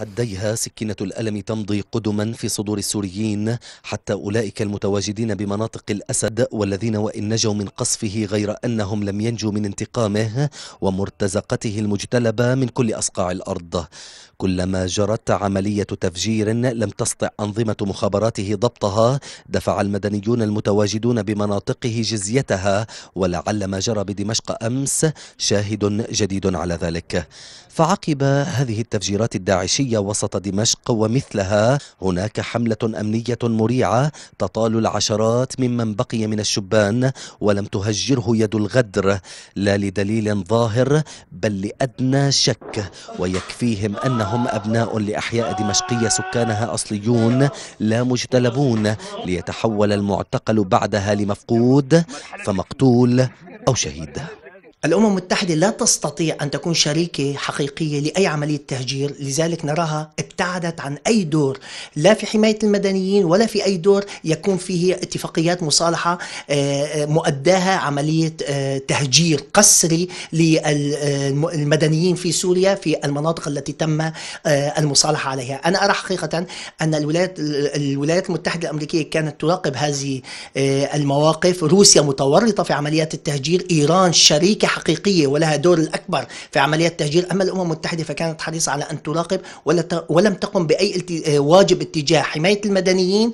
حديها سكينة الألم تمضي قدما في صدور السوريين حتى أولئك المتواجدين بمناطق الأسد والذين وإن نجوا من قصفه غير أنهم لم ينجوا من انتقامه ومرتزقته المجتلبة من كل أصقاع الأرض كلما جرت عملية تفجير لم تستطع أنظمة مخابراته ضبطها دفع المدنيون المتواجدون بمناطقه جزيتها ولعل ما جرى بدمشق أمس شاهد جديد على ذلك فعقب هذه التفجيرات الداعشية الشرقية وسط دمشق ومثلها هناك حملة أمنية مريعة تطال العشرات ممن بقي من الشبان ولم تهجره يد الغدر لا لدليل ظاهر بل لأدنى شك ويكفيهم أنهم أبناء لأحياء دمشقية سكانها أصليون لا مجتلبون ليتحول المعتقل بعدها لمفقود فمقتول أو شهيد الأمم المتحدة لا تستطيع أن تكون شريكة حقيقية لأي عملية تهجير لذلك نراها ابتعدت عن أي دور لا في حماية المدنيين ولا في أي دور يكون فيه اتفاقيات مصالحة آه، آه، مؤداها عملية آه، تهجير قسري للمدنيين في سوريا في المناطق التي تم المصالحة عليها أنا أرى حقيقة أن الولايات, الولايات المتحدة الأمريكية كانت تراقب هذه المواقف روسيا متورطة في عمليات التهجير إيران شريكة حقيقيه ولها دور الاكبر في عمليات تهجير اما الامم المتحده فكانت حريصه على ان تراقب ولم تقم باي واجب اتجاه حمايه المدنيين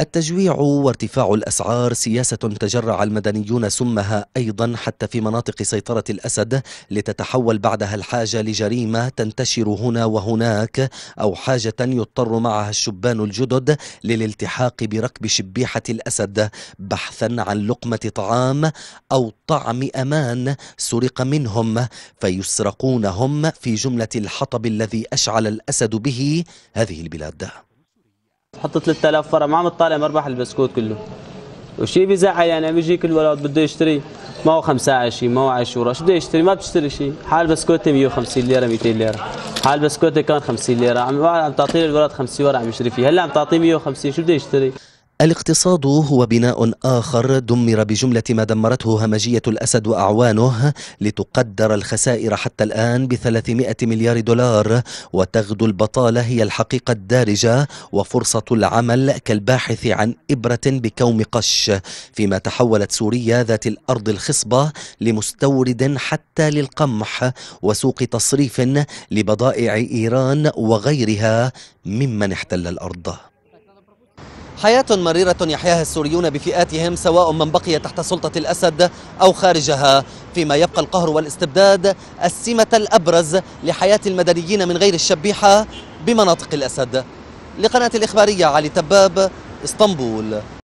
التجويع وارتفاع الأسعار سياسة تجرع المدنيون سمها أيضا حتى في مناطق سيطرة الأسد لتتحول بعدها الحاجة لجريمة تنتشر هنا وهناك أو حاجة يضطر معها الشبان الجدد للالتحاق بركب شبيحة الأسد بحثا عن لقمة طعام أو طعم أمان سرق منهم فيسرقونهم في جملة الحطب الذي أشعل الأسد به هذه البلاد تحط 3000 فرع ما عم تطالع مربح البسكوت كله وشي بزعل يعني بيجيك الولد بده يشتري ما هو عشي ما هو 10 شو بده يشتري ما بتشتري شيء حال بسكوته 150 ليره 200 ليره حال بسكوته كان 50 ليره عم عم تعطيه الولد 50 ورقه عم يشتري فيه هلا عم تعطيه 150 شو بده يشتري الاقتصاد هو بناء آخر دمر بجملة ما دمرته همجية الأسد وأعوانه لتقدر الخسائر حتى الآن ب 300 مليار دولار وتغدو البطالة هي الحقيقة الدارجة وفرصة العمل كالباحث عن إبرة بكوم قش فيما تحولت سوريا ذات الأرض الخصبة لمستورد حتى للقمح وسوق تصريف لبضائع إيران وغيرها ممن احتل الأرض حياة مريرة يحياها السوريون بفئاتهم سواء من بقي تحت سلطة الأسد أو خارجها فيما يبقى القهر والاستبداد السمة الأبرز لحياة المدنيين من غير الشبيحة بمناطق الأسد لقناة الإخبارية علي تباب اسطنبول